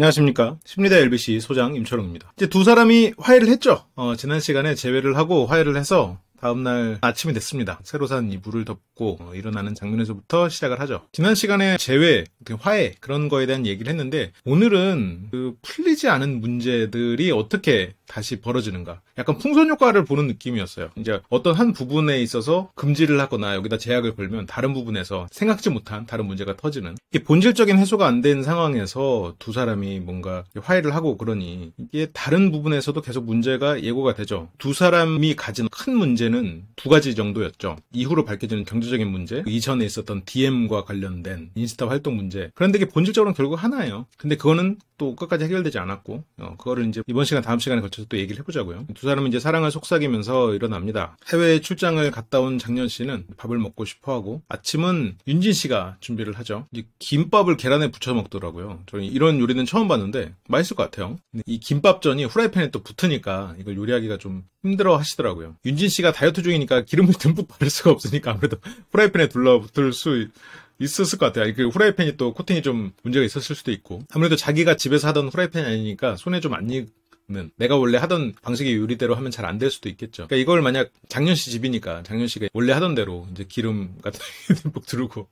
안녕하십니까. 심리대 LBC 소장 임철웅입니다. 이제 두 사람이 화해를 했죠. 어, 지난 시간에 재회를 하고 화해를 해서 다음날 아침이 됐습니다. 새로 산 이불을 덮고 어, 일어나는 장면에서부터 시작을 하죠. 지난 시간에 재회, 화해 그런 거에 대한 얘기를 했는데 오늘은 그 풀리지 않은 문제들이 어떻게 다시 벌어지는가. 약간 풍선 효과를 보는 느낌이었어요. 이제 어떤 한 부분에 있어서 금지를 하거나 여기다 제약을 걸면 다른 부분에서 생각지 못한 다른 문제가 터지는 본질적인 해소가 안 된 상황에서 두 사람이 뭔가 화해를 하고 그러니 이게 다른 부분에서도 계속 문제가 예고가 되죠. 두 사람이 가진 큰 문제는 두 가지 정도였죠. 이후로 밝혀지는 경제적인 문제, 이전에 있었던 DM과 관련된 인스타 활동 문제. 그런데 이게 본질적으로는 결국 하나예요. 근데 그거는 또 끝까지 해결되지 않았고 어, 그거를 이제 이번 시간 다음 시간에 걸쳐서 또 얘기를 해보자고요. 두 사람은 이제 사랑을 속삭이면서 일어납니다. 해외 출장을 갔다 온 장년 씨는 밥을 먹고 싶어하고 아침은 윤진 씨가 준비를 하죠. 김밥을 계란에 부쳐 먹더라고요. 저는 이런 요리는 처음 봤는데 맛있을 것 같아요. 이 김밥전이 후라이팬에 또 붙으니까 이걸 요리하기가 좀 힘들어 하시더라고요. 윤진 씨가 다이어트 중이니까 기름을 듬뿍 바를 수가 없으니까 아무래도 후라이팬에 둘러붙을 수 있었을 것 같아요. 그 후라이팬이 또 코팅이 좀 문제가 있었을 수도 있고 아무래도 자기가 집에서 하던 후라이팬이 아니니까 손에 좀 안 익는 내가 원래 하던 방식의 요리대로 하면 잘 안 될 수도 있겠죠. 그러니까 이걸 만약 장년 씨 집이니까 장년 씨가 원래 하던 대로 이제 기름 같은 듬뿍 두르고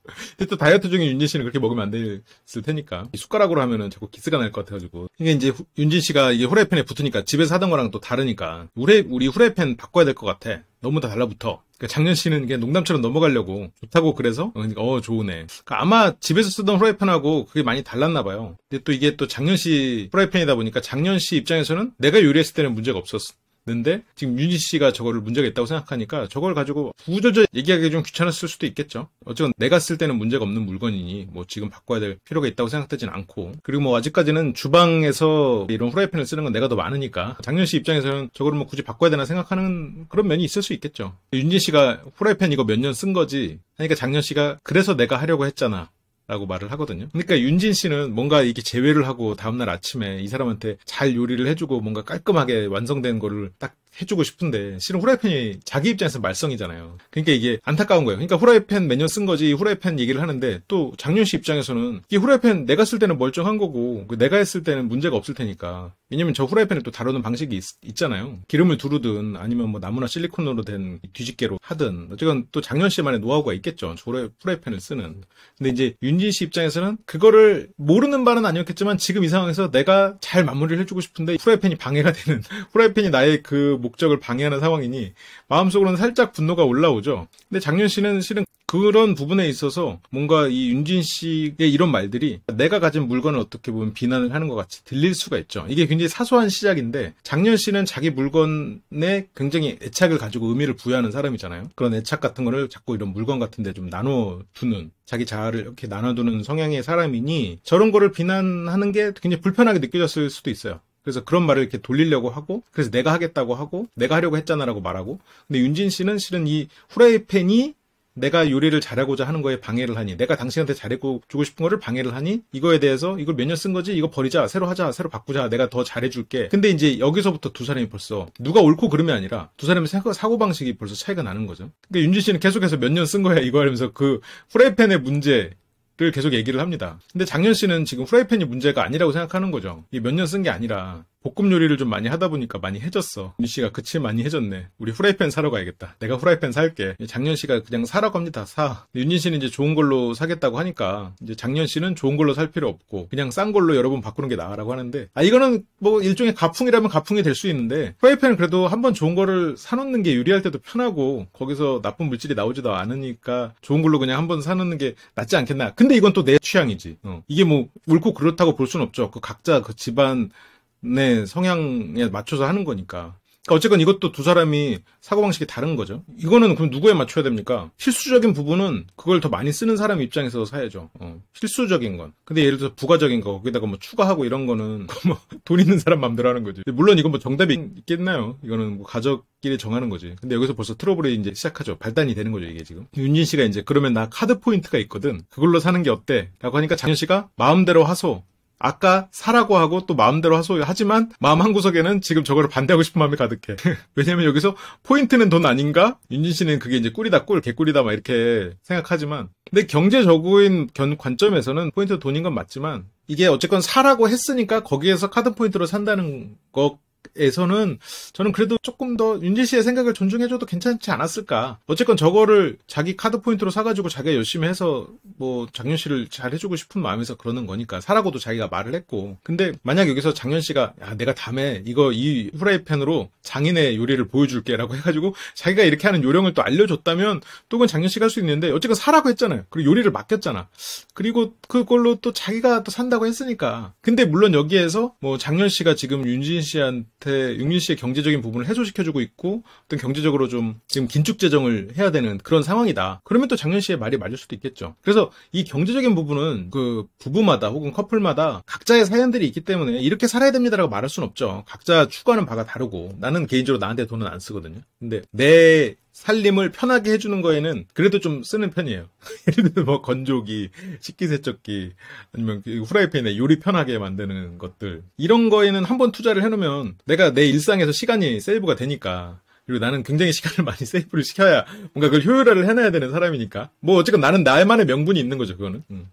또 다이어트 중인 윤진 씨는 그렇게 먹으면 안 됐을 테니까 숟가락으로 하면은 자꾸 기스가 날 것 같아가지고 이게 이제 후, 윤진 씨가 이게 후라이팬에 붙으니까 집에서 하던 거랑 또 다르니까 우리 우리 후라이팬 바꿔야 될 것 같아. 너무 다 달라붙어. 그러니까 작년 씨는 이게 농담처럼 넘어가려고 좋다고 그래서 어, 그러니까, 어 좋으네. 그러니까 아마 집에서 쓰던 프라이팬하고 그게 많이 달랐나 봐요. 근데 또 이게 또 작년 씨 프라이팬이다 보니까 작년 씨 입장에서는 내가 요리했을 때는 문제가 없었 어 는데 지금 윤지 씨가 저거를 문제가 있다고 생각하니까 저걸 가지고 구조적 얘기하기 좀 귀찮았을 수도 있겠죠. 어쨌건 내가 쓸 때는 문제가 없는 물건이니 뭐 지금 바꿔야 될 필요가 있다고 생각되진 않고 그리고 뭐 아직까지는 주방에서 이런 후라이팬을 쓰는 건 내가 더 많으니까 장윤 씨 입장에서는 저거를 뭐 굳이 바꿔야 되나 생각하는 그런 면이 있을 수 있겠죠. 윤지 씨가 후라이팬 이거 몇 년 쓴 거지 하니까 장윤 씨가 그래서 내가 하려고 했잖아. 라고 말을 하거든요. 그러니까 윤진 씨는 뭔가 이게 렇 제외를 하고 다음날 아침에 이 사람한테 잘 요리를 해주고 뭔가 깔끔하게 완성된 거를 딱 해주고 싶은데 실은 후라이팬이 자기 입장에서 말썽이잖아요. 그러니까 이게 안타까운 거예요. 그러니까 후라이팬 매년쓴 거지 후라이팬 얘기를 하는데 또 장윤 씨 입장에서는 이 후라이팬 내가 쓸 때는 멀쩡한 거고 그 내가 했을 때는 문제가 없을 테니까 왜냐면 저 후라이팬을 또 다루는 방식이 있, 잖아요 기름을 두르든 아니면 뭐 나무나 실리콘으로 된 뒤집개로 하든 어쨌건 또 장윤 씨만의 노하우가 있겠죠. 저 후라이팬을 쓰는. 근데 이제 윤진 씨 입장에서는 그거를 모르는 바는 아니었겠지만 지금 이 상황에서 내가 잘 마무리를 해주고 싶은데 후라이팬이 방해가 되는 후라이팬이 나의 그 목적을 방해하는 상황이니 마음속으로는 살짝 분노가 올라오죠. 근데 장윤 씨는 실은 그런 부분에 있어서 뭔가 이 윤진 씨의 이런 말들이 내가 가진 물건을 어떻게 보면 비난을 하는 것 같이 들릴 수가 있죠. 이게 굉장히 사소한 시작인데 장윤 씨는 자기 물건에 굉장히 애착을 가지고 의미를 부여하는 사람이잖아요. 그런 애착 같은 거를 자꾸 이런 물건 같은 데 좀 나눠 두는 자기 자아를 이렇게 나눠두는 성향의 사람이니 저런 거를 비난하는 게 굉장히 불편하게 느껴졌을 수도 있어요. 그래서 그런 말을 이렇게 돌리려고 하고 그래서 내가 하겠다고 하고 내가 하려고 했잖아라고 말하고 근데 윤진 씨는 실은 이 후라이팬이 내가 요리를 잘하고자 하는 거에 방해를 하니 내가 당신한테 잘해고 주고 싶은 거를 방해를 하니 이거에 대해서 이걸 몇 년 쓴 거지 이거 버리자 새로 하자 새로 바꾸자 내가 더 잘해줄게 근데 이제 여기서부터 두 사람이 벌써 누가 옳고 그름이 아니라 두 사람의 사고 방식이 벌써 차이가 나는 거죠 그러니까 윤진 씨는 계속해서 몇 년 쓴 거야 이거 하면서 그후라이팬의 문제 를 계속 얘기를 합니다. 근데 장년 씨는 지금 후라이팬이 문제가 아니라고 생각하는 거죠. 몇 년 쓴 게 아니라 볶음 요리를 좀 많이 하다 보니까 많이 해졌어. 윤 씨가 그치 많이 해졌네. 우리 후라이팬 사러 가야겠다. 내가 후라이팬 살게. 작년 씨가 그냥 사라고 합니다. 사. 윤진 씨는 이제 좋은 걸로 사겠다고 하니까 이제 작년 씨는 좋은 걸로 살 필요 없고 그냥 싼 걸로 여러분 바꾸는 게 나아라고 하는데 아 이거는 뭐 일종의 가풍이라면 가풍이 될 수 있는데 후라이팬은 그래도 한번 좋은 거를 사놓는 게 요리할 때도 편하고 거기서 나쁜 물질이 나오지도 않으니까 좋은 걸로 그냥 한번 사놓는 게 낫지 않겠나. 근데 이건 또 내 취향이지. 어. 이게 뭐울고 그렇다고 볼 순 없죠. 그 각자 그 집안 네, 성향에 맞춰서 하는 거니까. 그러니까 어쨌건 이것도 두 사람이 사고방식이 다른 거죠. 이거는 그럼 누구에 맞춰야 됩니까? 실수적인 부분은 그걸 더 많이 쓰는 사람 입장에서 사야죠. 어, 실수적인 건. 근데 예를 들어서 부가적인 거, 거기다가 뭐 추가하고 이런 거는 뭐 돈 있는 사람 마음대로 하는 거지. 물론 이건 뭐 정답이 있겠나요? 이거는 뭐 가족끼리 정하는 거지. 근데 여기서 벌써 트러블이 이제 시작하죠. 발단이 되는 거죠, 이게 지금. 윤진 씨가 이제 그러면 나 카드 포인트가 있거든. 그걸로 사는 게 어때? 라고 하니까 장현 씨가 마음대로 하소. 아까 사라고 하고 또 마음대로 하소 하지만 마음 한 구석에는 지금 저거를 반대하고 싶은 마음이 가득해. 왜냐면 여기서 포인트는 돈 아닌가? 윤진 씨는 그게 이제 꿀이다 꿀 개꿀이다 막 이렇게 생각하지만 근데 경제적인 관점에서는 포인트 돈인 건 맞지만 이게 어쨌건 사라고 했으니까 거기에서 카드 포인트로 산다는 것 에서는 저는 그래도 조금 더윤진 씨의 생각을 존중해줘도 괜찮지 않았을까. 어쨌건 저거를 자기 카드 포인트로 사가지고 자기가 열심히 해서 뭐 장윤 씨를 잘 해주고 싶은 마음에서 그러는 거니까 사라고도 자기가 말을 했고. 근데 만약 여기서 장윤 씨가 야, 내가 다음에 이거 이 후라이팬으로 장인의 요리를 보여줄게라고 해가지고 자기가 이렇게 하는 요령을 또 알려줬다면 또 그건 장윤 씨가 할 수 있는데 어쨌건 사라고 했잖아요. 그리고 요리를 맡겼잖아. 그리고 그걸로 또 자기가 또 산다고 했으니까. 근데 물론 여기에서 뭐 장윤 씨가 지금 윤진 씨한 윤민 씨의 경제적인 부분을 해소시켜주고 있고 어떤 경제적으로 좀 지금 긴축 재정을 해야 되는 그런 상황이다. 그러면 또 장현 씨의 말이 맞을 수도 있겠죠. 그래서 이 경제적인 부분은 그 부부마다 혹은 커플마다 각자의 사연들이 있기 때문에 이렇게 살아야 됩니다라고 말할 수는 없죠. 각자 추구하는 바가 다르고 나는 개인적으로 나한테 돈은 안 쓰거든요. 근데 내 살림을 편하게 해주는 거에는 그래도 좀 쓰는 편이에요. 예를 들면 뭐 건조기, 식기세척기, 아니면 그 후라이팬에 요리 편하게 만드는 것들. 이런 거에는 한번 투자를 해놓으면 내가 내 일상에서 시간이 세이브가 되니까. 그리고 나는 굉장히 시간을 많이 세이브를 시켜야 뭔가 그걸 효율화를 해놔야 되는 사람이니까. 뭐 어쨌건 나는 나만의 명분이 있는 거죠, 그거는. 음.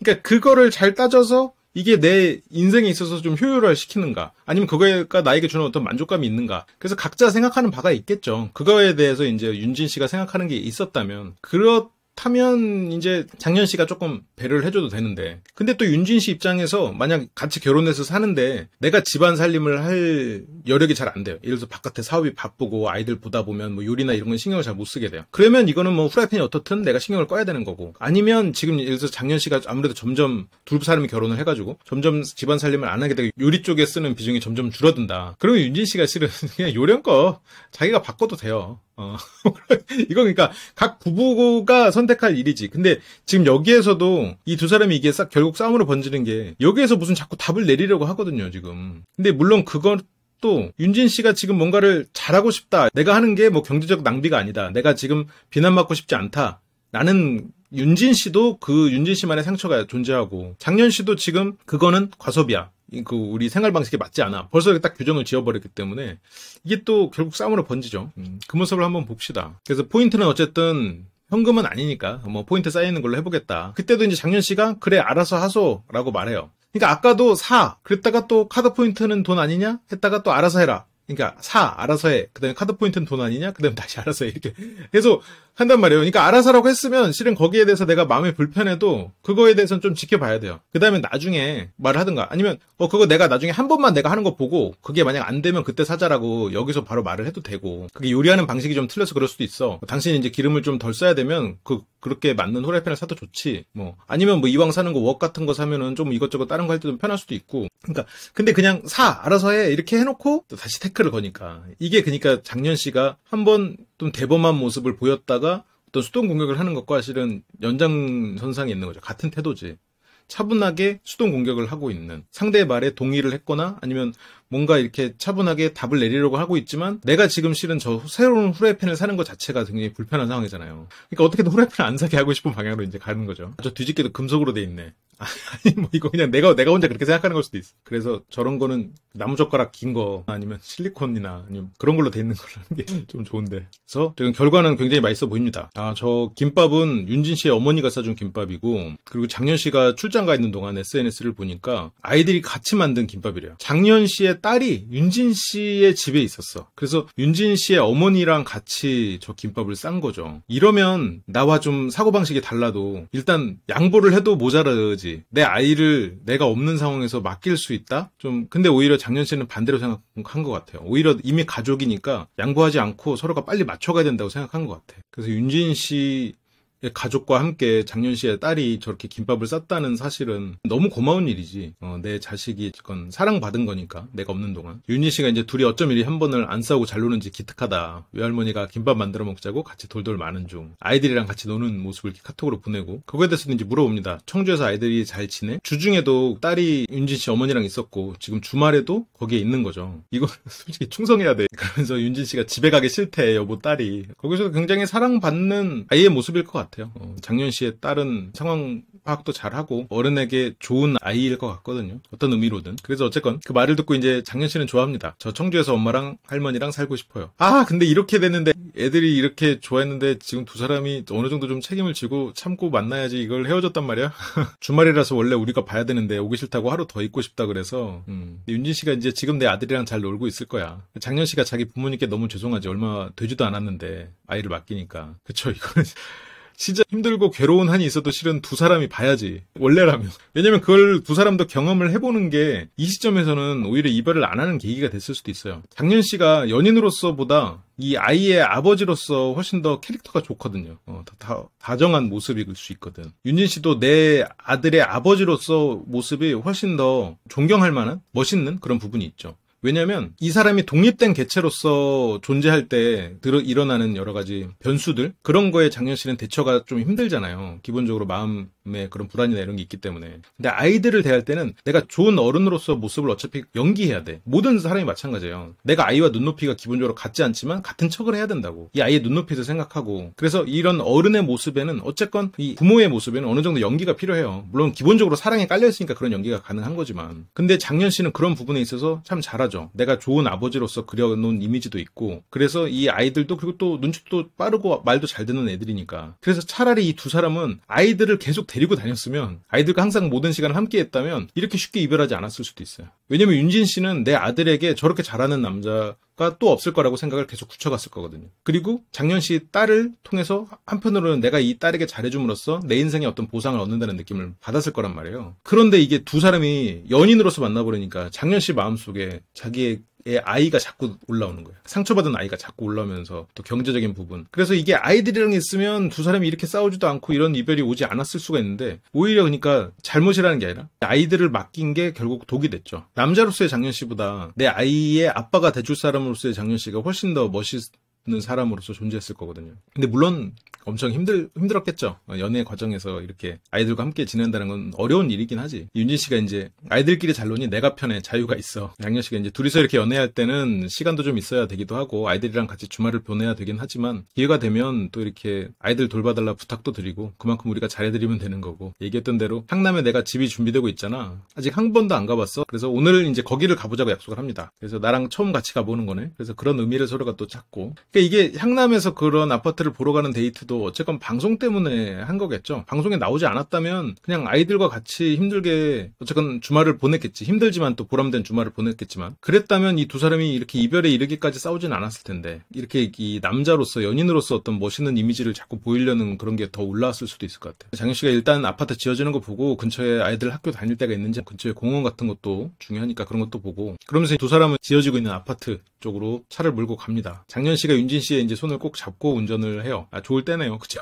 그러니까 그거를 잘 따져서 이게 내 인생에 있어서 좀 효율화를 시키는가 아니면 그거가 나에게 주는 어떤 만족감이 있는가 그래서 각자 생각하는 바가 있겠죠 그거에 대해서 이제 윤진 씨가 생각하는 게 있었다면 그렇 타면 이제 장년 씨가 조금 배려를 해줘도 되는데. 근데 또 윤진 씨 입장에서 만약 같이 결혼해서 사는데 내가 집안 살림을 할 여력이 잘 안 돼요. 예를 들어서 바깥에 사업이 바쁘고 아이들 보다 보면 뭐 요리나 이런 건 신경을 잘 못 쓰게 돼요. 그러면 이거는 뭐 후라이팬이 어떻든 내가 신경을 꺼야 되는 거고. 아니면 지금 예를 들어서 장년 씨가 아무래도 점점 두 사람이 결혼을 해가지고 점점 집안 살림을 안 하게 되고 요리 쪽에 쓰는 비중이 점점 줄어든다. 그러면 윤진 씨가 실은 그냥 요령 껏 자기가 바꿔도 돼요. 어. 이건 그러니까 각 부부가 선택할 일이지. 근데 지금 여기에서도 이 두 사람이 이게 싹 결국 싸움으로 번지는 게 여기에서 무슨 자꾸 답을 내리려고 하거든요, 지금. 근데 물론 그건 또 윤진 씨가 지금 뭔가를 잘하고 싶다. 내가 하는 게 뭐 경제적 낭비가 아니다. 내가 지금 비난받고 싶지 않다. 나는 윤진 씨도 그 윤진 씨만의 상처가 존재하고 장년 씨도 지금 그거는 과소비야. 그 우리 생활 방식에 맞지 않아. 벌써 딱 규정을 지어버렸기 때문에 이게 또 결국 싸움으로 번지죠. 음, 그 모습을 한번 봅시다. 그래서 포인트는 어쨌든 현금은 아니니까 뭐 포인트 쌓이는 걸로 해보겠다. 그때도 이제 장현 씨가 그래 알아서 하소라고 말해요. 그러니까 아까도 사 그랬다가 또 카드 포인트는 돈 아니냐 했다가 또 알아서 해라. 그러니까 사 알아서 해. 그다음에 카드 포인트는 돈 아니냐? 그다음에 다시 알아서 해 이렇게 계속 한단 말이에요. 그러니까 알아서라고 했으면 실은 거기에 대해서 내가 마음이 불편해도 그거에 대해서는 좀 지켜봐야 돼요. 그다음에 나중에 말을 하든가 아니면 어 그거 내가 나중에 한 번만 내가 하는 거 보고 그게 만약 안 되면 그때 사자라고 여기서 바로 말을 해도 되고 그게 요리하는 방식이 좀 틀려서 그럴 수도 있어. 당신이 이제 기름을 좀 덜 써야 되면 그 그렇게 맞는 호라이팬을 사도 좋지. 뭐 아니면 뭐 이왕 사는 거웍 같은 거 사면은 좀 이것저것 다른 거 할 때도 편할 수도 있고. 그러니까 근데 그냥 사 알아서 해 이렇게 해놓고 또 다시 태클을 거니까 이게 그러니까 작년 씨가 한번 좀 대범한 모습을 보였다가 어떤 수동 공격을 하는 것과 실은 연장선상에 있는 거죠. 같은 태도지. 차분하게 수동 공격을 하고 있는 상대의 말에 동의를 했거나 아니면 뭔가 이렇게 차분하게 답을 내리려고 하고 있지만 내가 지금 실은 저 새로운 후라이팬을 사는 것 자체가 굉장히 불편한 상황이잖아요. 그러니까 어떻게든 후라이팬을 안 사게 하고 싶은 방향으로 이제 가는 거죠. 아, 저 뒤집기도 금속으로 돼 있네. 아, 아니 뭐 이거 그냥 내가 내가 혼자 그렇게 생각하는 걸 수도 있어. 그래서 저런 거는 나무젓가락 긴 거 아니면 실리콘이나 아니면 그런 걸로 돼 있는 거라는 게 좀 좋은데. 그래서 지금 결과는 굉장히 맛있어 보입니다. 아 저 김밥은 윤진 씨의 어머니가 싸준 김밥이고 그리고 장년 씨가 출장 가 있는 동안 SNS를 보니까 아이들이 같이 만든 김밥이래요. 장년 씨의 딸이 윤진 씨의 집에 있었어. 그래서 윤진 씨의 어머니랑 같이 저 김밥을 싼 거죠. 이러면 나와 좀 사고방식이 달라도 일단 양보를 해도 모자라지. 내 아이를 내가 없는 상황에서 맡길 수 있다? 좀, 근데 오히려 작년 씨는 반대로 생각한 것 같아요. 오히려 이미 가족이니까 양보하지 않고 서로가 빨리 맞춰가야 된다고 생각한 것같아 그래서 윤진 씨 예, 가족과 함께 작년 시에 딸이 저렇게 김밥을 쌌다는 사실은 너무 고마운 일이지. 어, 내 자식이 그건 사랑받은 거니까 내가 없는 동안. 윤희 씨가 이제 둘이 어쩜 이리 한 번을 안 싸우고 잘 노는지 기특하다. 외할머니가 김밥 만들어 먹자고 같이 돌돌 마는 중. 아이들이랑 같이 노는 모습을 카톡으로 보내고 그거에 대해서도 이제 물어봅니다. 청주에서 아이들이 잘 지내? 주중에도 딸이 윤지씨 어머니랑 있었고 지금 주말에도 거기에 있는 거죠. 이거 솔직히 충성해야 돼. 그러면서 윤진 씨가 집에 가기 싫대 여보 딸이. 거기서 굉장히 사랑받는 아이의 모습일 것 같아. 같아요. 어, 작년 시에 딸은 상황 파악도 잘하고 어른에게 좋은 아이일 것 같거든요. 어떤 의미로든. 그래서 어쨌건 그 말을 듣고 이제 작년 씨는 좋아합니다. 저 청주에서 엄마랑 할머니랑 살고 싶어요. 아 근데 이렇게 됐는데 애들이 이렇게 좋아했는데 지금 두 사람이 어느 정도 좀 책임을 지고 참고 만나야지 이걸 헤어졌단 말이야. 주말이라서 원래 우리가 봐야 되는데 오기 싫다고 하루 더 있고 싶다 그래서 음. 윤진 씨가 이제 지금 내 아들이랑 잘 놀고 있을 거야. 작년 씨가 자기 부모님께 너무 죄송하지 얼마 되지도 않았는데 아이를 맡기니까 그쵸 이거는 진짜 힘들고 괴로운 한이 있어도 실은 두 사람이 봐야지. 원래라면. 왜냐면 그걸 두 사람도 경험을 해보는 게 이 시점에서는 오히려 이별을 안 하는 계기가 됐을 수도 있어요. 장년 씨가 연인으로서보다 이 아이의 아버지로서 훨씬 더 캐릭터가 좋거든요. 어, 다, 다, 다정한 모습일 수 있거든. 윤진 씨도 내 아들의 아버지로서 모습이 훨씬 더 존경할 만한 멋있는 그런 부분이 있죠. 왜냐하면 이 사람이 독립된 개체로서 존재할 때 들어 일어나는 여러 가지 변수들 그런 거에 장현 씨는 대처가 좀 힘들잖아요. 기본적으로 마음의 그런 불안이나 이런 게 있기 때문에. 근데 아이들을 대할 때는 내가 좋은 어른으로서 모습을 어차피 연기해야 돼. 모든 사람이 마찬가지예요. 내가 아이와 눈높이가 기본적으로 같지 않지만 같은 척을 해야 된다고. 이 아이의 눈높이에 생각하고 그래서 이런 어른의 모습에는 어쨌건 이 부모의 모습에는 어느 정도 연기가 필요해요. 물론 기본적으로 사랑에 깔려 있으니까 그런 연기가 가능한 거지만. 근데 장현 씨는 그런 부분에 있어서 참 잘하죠. 거죠. 내가 좋은 아버지로서 그려놓은 이미지도 있고 그래서 이 아이들도 그리고 또 눈치도 빠르고 말도 잘 듣는 애들이니까 그래서 차라리 이 두 사람은 아이들을 계속 데리고 다녔으면 아이들과 항상 모든 시간을 함께했다면 이렇게 쉽게 이별하지 않았을 수도 있어요. 왜냐면 윤진 씨는 내 아들에게 저렇게 잘하는 남자 가또 없을 거라고 생각을 계속 굳혀갔을 거거든요. 그리고 작년씨 딸을 통해서 한편으로는 내가 이 딸에게 잘해줌으로써 내 인생에 어떤 보상을 얻는다는 느낌을 받았을 거란 말이에요. 그런데 이게 두 사람이 연인으로서 만나버리니까 작년씨 마음속에 자기의 아이 아이가 자꾸 올라오는 거예요. 상처받은 아이가 자꾸 올라오면서 또 경제적인 부분. 그래서 이게 아이들이랑 있으면 두 사람이 이렇게 싸우지도 않고 이런 이별이 오지 않았을 수가 있는데 오히려 그러니까 잘못이라는 게 아니라 아이들을 맡긴 게 결국 독이 됐죠. 남자로서의 장현 씨보다 내 아이의 아빠가 돼줄 사람으로서의 장현 씨가 훨씬 더 멋있 는 사람으로서 존재했을 거거든요. 근데 물론 엄청 힘들 힘들었겠죠. 연애 과정에서 이렇게 아이들과 함께 지낸다는 건 어려운 일이긴 하지. 윤진 씨가 이제 아이들끼리 잘 노니 내가 편해 자유가 있어. 양현 씨가 이제 둘이서 이렇게 연애할 때는 시간도 좀 있어야 되기도 하고 아이들이랑 같이 주말을 보내야 되긴 하지만 기회가 되면 또 이렇게 아이들 돌봐달라 부탁도 드리고 그만큼 우리가 잘해드리면 되는 거고 얘기했던 대로 상남에 내가 집이 준비되고 있잖아. 아직 한 번도 안 가봤어. 그래서 오늘 이제 거기를 가보자고 약속을 합니다. 그래서 나랑 처음 같이 가보는 거네. 그래서 그런 의미를 서로가 또 찾고. 그러니까 이게 향남에서 그런 아파트를 보러 가는 데이트도 것도 어쨌건 방송 때문에 한 거겠죠. 방송에 나오지 않았다면 그냥 아이들과 같이 힘들게 어쨌건 주말을 보냈겠지. 힘들지만 또 보람된 주말을 보냈겠지만 그랬다면 이 두 사람이 이렇게 이별에 이르기까지 싸우진 않았을 텐데 이렇게 이 남자로서 연인으로서 어떤 멋있는 이미지를 자꾸 보이려는 그런 게 더 올라왔을 수도 있을 것 같아요. 장윤 씨가 일단 아파트 지어지는 거 보고 근처에 아이들 학교 다닐 때가 있는지 근처에 공원 같은 것도 중요하니까 그런 것도 보고 그러면서 두 사람은 지어지고 있는 아파트 쪽으로 차를 몰고 갑니다. 장년 씨가 윤진 씨의 이제 손을 꼭 잡고 운전을 해요. 아, 좋을 때네요. 그죠?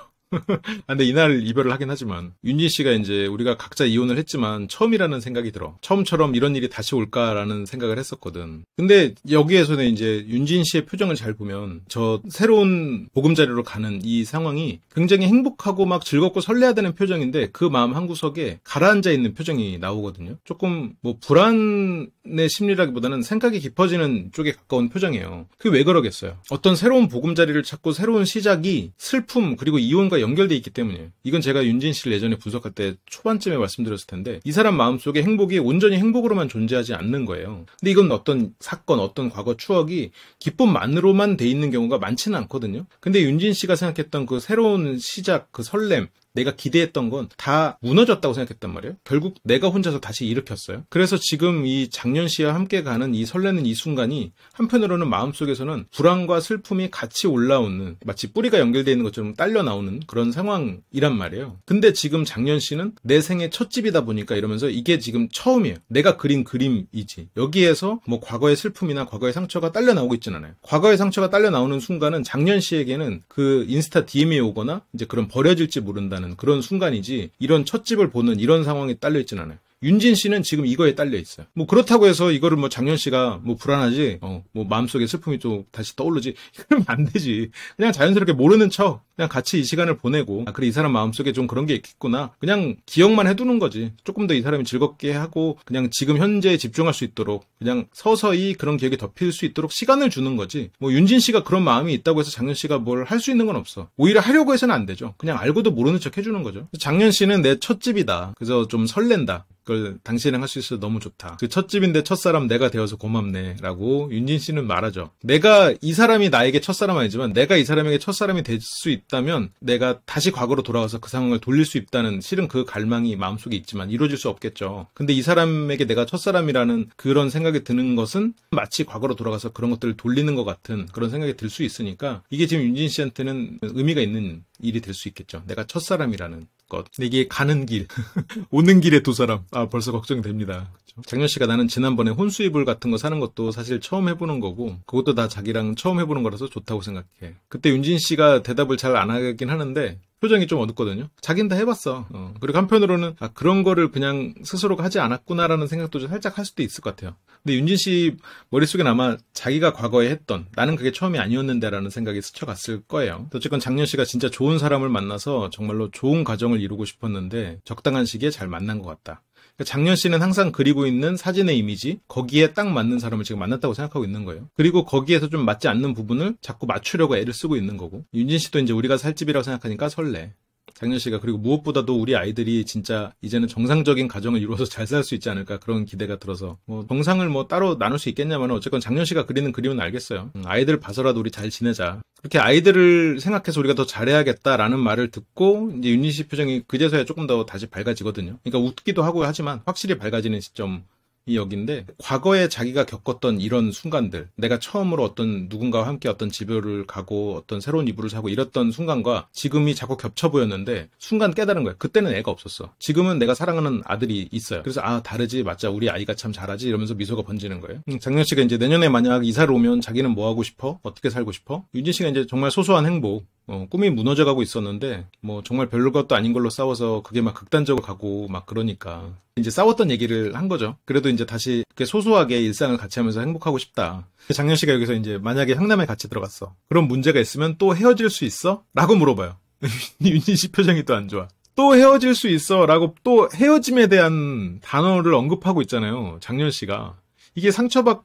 아, 근데 이날 이별을 하긴 하지만 윤희 씨가 이제 우리가 각자 이혼을 했지만 처음이라는 생각이 들어. 처음처럼 이런 일이 다시 올까라는 생각을 했었거든. 근데 여기에서는 이제 윤진 씨의 표정을 잘 보면 저 새로운 보금자리로 가는 이 상황이 굉장히 행복하고 막 즐겁고 설레야 되는 표정인데 그 마음 한구석에 가라앉아 있는 표정이 나오거든요. 조금 뭐 불안의 심리라기보다는 생각이 깊어지는 쪽에 가까운 표정이에요. 그게 왜 그러겠어요? 어떤 새로운 보금자리를 찾고 새로운 시작이 슬픔 그리고 이혼과 연결돼 있기 때문이에요. 이건 제가 윤진 씨를 예전에 분석할 때 초반쯤에 말씀드렸을 텐데 이 사람 마음속에 행복이 온전히 행복으로만 존재하지 않는 거예요. 근데 이건 어떤 사건, 어떤 과거 추억이 기쁨만으로만 돼 있는 경우가 많지는 않거든요. 근데 윤진 씨가 생각했던 그 새로운 시작, 그 설렘, 내가 기대했던 건 다 무너졌다고 생각했단 말이에요. 결국 내가 혼자서 다시 일으켰어요. 그래서 지금 이 작년 씨와 함께 가는 이 설레는 이 순간이 한편으로는 마음속에서는 불안과 슬픔이 같이 올라오는 마치 뿌리가 연결되어 있는 것처럼 딸려 나오는 그런 상황이란 말이에요. 근데 지금 작년 씨는 내 생애 첫 집이다 보니까 이러면서 이게 지금 처음이에요. 내가 그린 그림이지. 여기에서 뭐 과거의 슬픔이나 과거의 상처가 딸려 나오고 있진 않아요. 과거의 상처가 딸려 나오는 순간은 작년 씨에게는 그 인스타 DM이 오거나 이제 그런 버려질지 모른다는 나는 그런 순간이지 이런 첫 집을 보는 이런 상황에 딸려 있진 않아요. 윤진 씨는 지금 이거에 딸려 있어요. 뭐 그렇다고 해서 이거를 뭐 장현 씨가 뭐 불안하지, 어, 뭐 마음속에 슬픔이 또 다시 떠오르지, 그러면 안 되지. 그냥 자연스럽게 모르는 척, 그냥 같이 이 시간을 보내고, 아, 그래, 이 사람 마음속에 좀 그런 게 있겠구나. 그냥 기억만 해두는 거지. 조금 더 이 사람이 즐겁게 하고, 그냥 지금 현재에 집중할 수 있도록, 그냥 서서히 그런 기억이 덮일 수 있도록 시간을 주는 거지. 뭐 윤진 씨가 그런 마음이 있다고 해서 장현 씨가 뭘 할 수 있는 건 없어. 오히려 하려고 해서는 안 되죠. 그냥 알고도 모르는 척 해주는 거죠. 장현 씨는 내 첫집이다. 그래서 좀 설렌다. 그걸 당신이랑 할 수 있어서 너무 좋다. 그 첫집인데 첫사람 내가 되어서 고맙네. 라고 윤진 씨는 말하죠. 내가 이 사람이 나에게 첫사람 아니지만 내가 이 사람에게 첫사람이 될 수 있다면 내가 다시 과거로 돌아가서 그 상황을 돌릴 수 있다는 실은 그 갈망이 마음속에 있지만 이루어질 수 없겠죠. 근데 이 사람에게 내가 첫사람이라는 그런 생각이 드는 것은 마치 과거로 돌아가서 그런 것들을 돌리는 것 같은 그런 생각이 들 수 있으니까 이게 지금 윤진 씨한테는 의미가 있는 일이 될 수 있겠죠. 내가 첫사람이라는 것. 이게 가는 길, 오는 길에 두 사람. 아, 벌써 걱정됩니다. 그렇죠? 장현 씨가 나는 지난번에 혼수이불 같은 거 사는 것도 사실 처음 해보는 거고, 그것도 다 자기랑 처음 해보는 거라서 좋다고 생각해. 그때 윤진 씨가 대답을 잘 안 하긴 하는데, 표정이 좀 어둡거든요. 자긴 다 해봤어. 어. 그리고 한편으로는 아, 그런 거를 그냥 스스로가 하지 않았구나라는 생각도 좀 살짝 할 수도 있을 것 같아요. 근데 윤진 씨 머릿속엔 아마 자기가 과거에 했던 나는 그게 처음이 아니었는데라는 생각이 스쳐갔을 거예요. 어쨌건 장년 씨가 진짜 좋은 사람을 만나서 정말로 좋은 가정을 이루고 싶었는데 적당한 시기에 잘 만난 것 같다. 그러니까 장년 씨는 항상 그리고 있는 사진의 이미지 거기에 딱 맞는 사람을 지금 만났다고 생각하고 있는 거예요. 그리고 거기에서 좀 맞지 않는 부분을 자꾸 맞추려고 애를 쓰고 있는 거고 윤진 씨도 이제 우리가 살집이라고 생각하니까 설레. 장윤 씨가 그리고 무엇보다도 우리 아이들이 진짜 이제는 정상적인 가정을 이루어서 잘 살 수 있지 않을까 그런 기대가 들어서 뭐 정상을 뭐 따로 나눌 수 있겠냐면 어쨌건 장윤 씨가 그리는 그림은 알겠어요. 음, 아이들 봐서라도 우리 잘 지내자. 그렇게 아이들을 생각해서 우리가 더 잘해야겠다라는 말을 듣고 이제 윤희 씨 표정이 그제서야 조금 더 다시 밝아지거든요. 그러니까 웃기도 하고 하지만 확실히 밝아지는 시점 이 역인데 과거에 자기가 겪었던 이런 순간들 내가 처음으로 어떤 누군가와 함께 어떤 집을 가고 어떤 새로운 이불을 사고 이랬던 순간과 지금이 자꾸 겹쳐 보였는데 순간 깨달은 거야 그때는 애가 없었어 지금은 내가 사랑하는 아들이 있어요 그래서 아 다르지 맞자 우리 아이가 참 잘하지 이러면서 미소가 번지는 거예요 음, 장현 씨가 이제 내년에 만약 이사를 오면 자기는 뭐 하고 싶어 어떻게 살고 싶어 윤진 씨가 이제 정말 소소한 행복 어, 꿈이 무너져가고 있었는데 뭐 정말 별로 것도 아닌 걸로 싸워서 그게 막 극단적으로 가고 막 그러니까 이제 싸웠던 얘기를 한 거죠. 그래도 이제 다시 소소하게 일상을 같이 하면서 행복하고 싶다. 장현 씨가 여기서 이제 만약에 상남에 같이 들어갔어. 그런 문제가 있으면 또 헤어질 수 있어? 라고 물어봐요. 윤진 씨 표정이 또 안 좋아. 또 헤어질 수 있어 라고 또 헤어짐에 대한 단어를 언급하고 있잖아요. 장현 씨가. 이게 상처받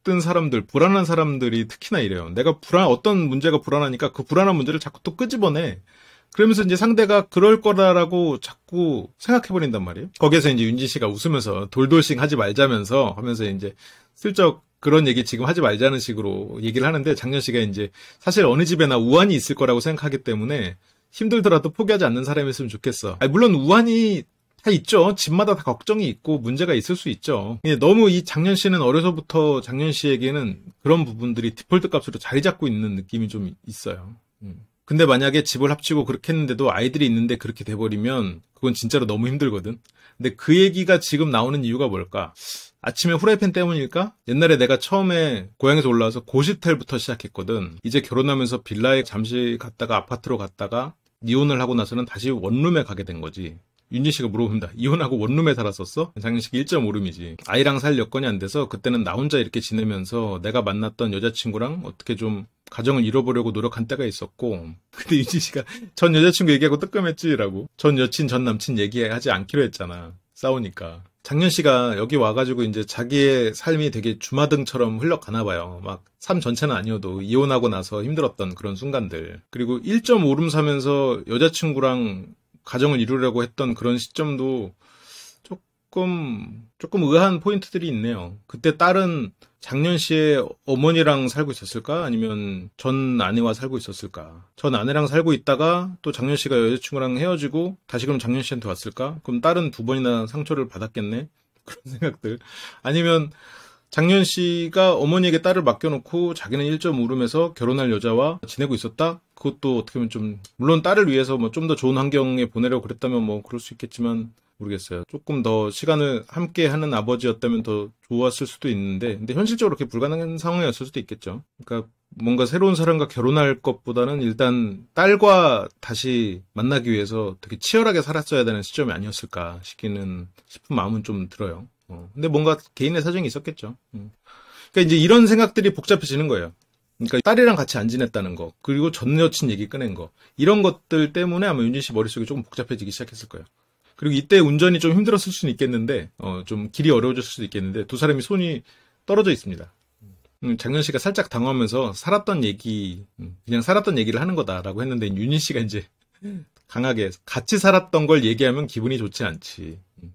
어떤 사람들, 불안한 사람들이 특히나 이래요. 내가 불안, 어떤 문제가 불안하니까 그 불안한 문제를 자꾸 또 끄집어내. 그러면서 이제 상대가 그럴 거다라고 자꾸 생각해버린단 말이에요. 거기에서 이제 윤진 씨가 웃으면서 돌돌싱 하지 말자면서 하면서 이제 슬쩍 그런 얘기 지금 하지 말자는 식으로 얘기를 하는데 장년 씨가 이제 사실 어느 집에나 우환이 있을 거라고 생각하기 때문에 힘들더라도 포기하지 않는 사람이었으면 좋겠어. 아니, 물론 우환이 다 있죠. 집마다 다 걱정이 있고 문제가 있을 수 있죠. 예, 너무 이 장년 씨는 어려서부터 장년 씨에게는 그런 부분들이 디폴트 값으로 자리 잡고 있는 느낌이 좀 있어요. 음. 근데 만약에 집을 합치고 그렇게 했는데도 아이들이 있는데 그렇게 돼버리면 그건 진짜로 너무 힘들거든. 근데 그 얘기가 지금 나오는 이유가 뭘까? 아침에 후라이팬 때문일까? 옛날에 내가 처음에 고향에서 올라와서 고시텔부터 시작했거든. 이제 결혼하면서 빌라에 잠시 갔다가 아파트로 갔다가 이혼을 하고 나서는 다시 원룸에 가게 된 거지. 윤지 씨가 물어본다. 이혼하고 원룸에 살았었어? 장례식 1.5룸이지. 아이랑 살 여건이 안 돼서 그때는 나 혼자 이렇게 지내면서 내가 만났던 여자친구랑 어떻게 좀 가정을 잃어보려고 노력한 때가 있었고 근데 윤지 씨가 전 여자친구 얘기하고 뜨끔했지라고 전 여친 전 남친 얘기하지 않기로 했잖아. 싸우니까. 작년 씨가 여기 와가지고 이제 자기의 삶이 되게 주마등처럼 흘러가나 봐요. 막 삶 전체는 아니어도 이혼하고 나서 힘들었던 그런 순간들. 그리고 1.5룸 사면서 여자친구랑 가정을 이루려고 했던 그런 시점도 조금 조금 의한 포인트들이 있네요. 그때 딸은 작년 씨의 어머니랑 살고 있었을까? 아니면 전 아내와 살고 있었을까? 전 아내랑 살고 있다가 또 작년 씨가 여자친구랑 헤어지고 다시 그럼 작년 씨한테 왔을까? 그럼 딸은 두 번이나 상처를 받았겠네? 그런 생각들. 아니면 작년 씨가 어머니에게 딸을 맡겨놓고 자기는 1.5룸에서 결혼할 여자와 지내고 있었다? 그것도 어떻게 보면 좀 물론 딸을 위해서 뭐 좀 더 좋은 환경에 보내려고 그랬다면 뭐 그럴 수 있겠지만 모르겠어요. 조금 더 시간을 함께 하는 아버지였다면 더 좋았을 수도 있는데, 근데 현실적으로 그렇게 불가능한 상황이었을 수도 있겠죠. 그러니까 뭔가 새로운 사람과 결혼할 것보다는 일단 딸과 다시 만나기 위해서 되게 치열하게 살았어야 되는 시점이 아니었을까 싶기는 싶은 마음은 좀 들어요. 어. 근데 뭔가 개인의 사정이 있었겠죠. 음. 그러니까 이제 이런 생각들이 복잡해지는 거예요. 그러니까 딸이랑 같이 안 지냈다는 거, 그리고 전 여친 얘기 꺼낸 거, 이런 것들 때문에 아마 윤진 씨 머릿속이 조금 복잡해지기 시작했을 거예요. 그리고 이때 운전이 좀 힘들었을 수는 있겠는데, 어, 좀 길이 어려워졌을 수도 있겠는데, 두 사람이 손이 떨어져 있습니다. 음, 장현 씨가 살짝 당황하면서 살았던 얘기, 음, 그냥 살았던 얘기를 하는 거다라고 했는데, 윤희 씨가 이제 강하게 같이 살았던 걸 얘기하면 기분이 좋지 않지. 음.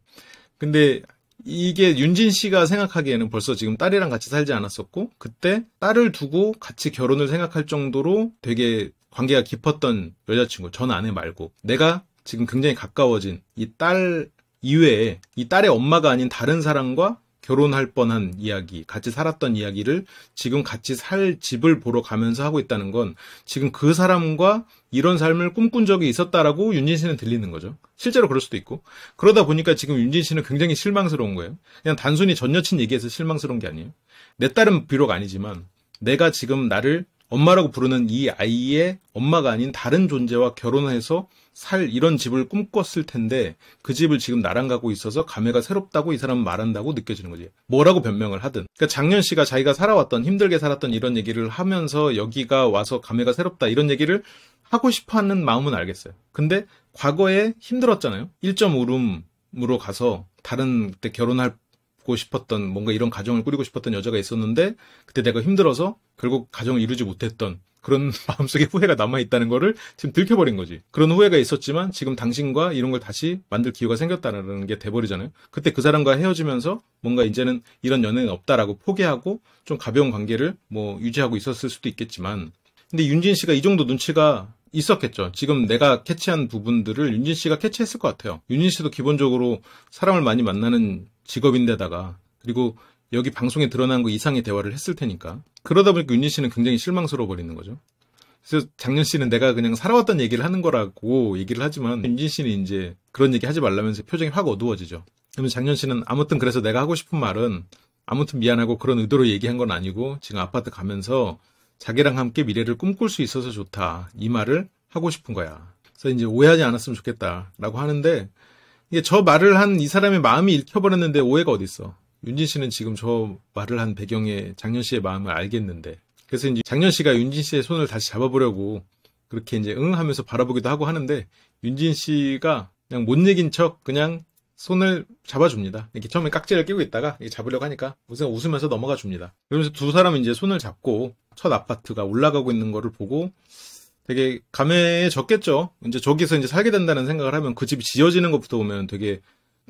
근데 이게 윤진 씨가 생각하기에는 벌써 지금 딸이랑 같이 살지 않았었고 그때 딸을 두고 같이 결혼을 생각할 정도로 되게 관계가 깊었던 여자친구 전 아내 말고 내가 지금 굉장히 가까워진 이 딸 이외에 이 딸의 엄마가 아닌 다른 사람과 결혼할 뻔한 이야기, 같이 살았던 이야기를 지금 같이 살 집을 보러 가면서 하고 있다는 건 지금 그 사람과 이런 삶을 꿈꾼 적이 있었다라고 윤진 씨는 들리는 거죠. 실제로 그럴 수도 있고. 그러다 보니까 지금 윤진 씨는 굉장히 실망스러운 거예요. 그냥 단순히 전 여친 얘기해서 실망스러운 게 아니에요. 내 딸은 비록 아니지만 내가 지금 나를 엄마라고 부르는 이 아이의 엄마가 아닌 다른 존재와 결혼해서 살 이런 집을 꿈꿨을 텐데 그 집을 지금 나랑 가고 있어서 감회가 새롭다고 이 사람은 말한다고 느껴지는 거지. 뭐라고 변명을 하든. 그러니까 장년 씨가 자기가 살아왔던 힘들게 살았던 이런 얘기를 하면서 여기가 와서 감회가 새롭다 이런 얘기를 하고 싶어 하는 마음은 알겠어요. 근데 과거에 힘들었잖아요. 1.5룸으로 가서 다른 때 결혼할 고 싶었던 뭔가 이런 가정을 꾸리고 싶었던 여자가 있었는데 그때 내가 힘들어서 결국 가정을 이루지 못했던 그런 마음속에 후회가 남아있다는 거를 지금 들켜버린 거지. 그런 후회가 있었지만 지금 당신과 이런 걸 다시 만들 기회가 생겼다라는 게 돼버리잖아요. 그때 그 사람과 헤어지면서 뭔가 이제는 이런 연애는 없다라고 포기하고 좀 가벼운 관계를 뭐 유지하고 있었을 수도 있겠지만 근데 윤진 씨가 이 정도 눈치가 있었겠죠. 지금 내가 캐치한 부분들을 윤진 씨가 캐치했을 것 같아요. 윤진 씨도 기본적으로 사람을 많이 만나는 직업인데다가 그리고 여기 방송에 드러난 거 이상의 대화를 했을 테니까 그러다 보니까 윤진 씨는 굉장히 실망스러워 버리는 거죠. 그래서 장윤 씨는 내가 그냥 살아왔던 얘기를 하는 거라고 얘기를 하지만 윤진 씨는 이제 그런 얘기 하지 말라면서 표정이 확 어두워지죠. 그러면 장윤 씨는 아무튼 그래서 내가 하고 싶은 말은 아무튼 미안하고 그런 의도로 얘기한 건 아니고 지금 아파트 가면서 자기랑 함께 미래를 꿈꿀 수 있어서 좋다. 이 말을 하고 싶은 거야. 그래서 이제 오해하지 않았으면 좋겠다라고 하는데 이게 저 말을 한 이 사람의 마음이 읽혀버렸는데 오해가 어딨어. 윤진 씨는 지금 저 말을 한 배경에 장년 씨의 마음을 알겠는데 그래서 이제 장년 씨가 윤진 씨의 손을 다시 잡아보려고 그렇게 이제 응 하면서 바라보기도 하고 하는데 윤진 씨가 그냥 못 이긴 척 그냥 손을 잡아줍니다. 이렇게 처음에 깍지를 끼고 있다가 잡으려고 하니까 우선 웃으면서 넘어가 줍니다. 그러면서 두 사람은 이제 손을 잡고 첫 아파트가 올라가고 있는 거를 보고 되게 감에적겠죠 이제 저기서 이제 살게 된다는 생각을 하면 그 집이 지어지는 것부터 보면 되게